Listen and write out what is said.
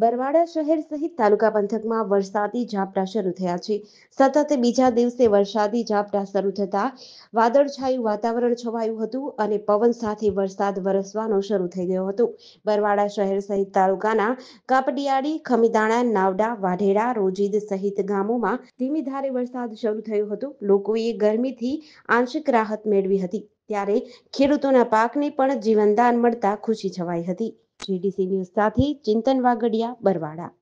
બરવાડા શહેર સહિત તાલુકા પંથકમાં વરસાદી ઝાપટા શરૂ થયા છે સતત બીજા દિવસે વરસાદી ઝાપટા શરૂ થતા વાદળછાયું વાતાવરણ છવાયું હતું અને પવન સાથે વરસાદ વરસવાનો શરૂ થઈ ગયો હતો બરવાડા શહેર સહિત તાલુકાના કાપડિયાળી ખમીદાણા નાવડા વાઢેડા રોજીદ સહિત ગામોમાં ધીમી ધારે વરસાદ શરૂ થયો હતો લોકોએ ગરમીથી આંશિક રાહત મેળવી હતી ત્યારે ખેડૂતોના પાકને પણ જીવનદાન મળતા ખુશી છવાઈ હતી જીડીસી ન્યૂઝ સાથે ચિંતન વાગડિયા બરવાડા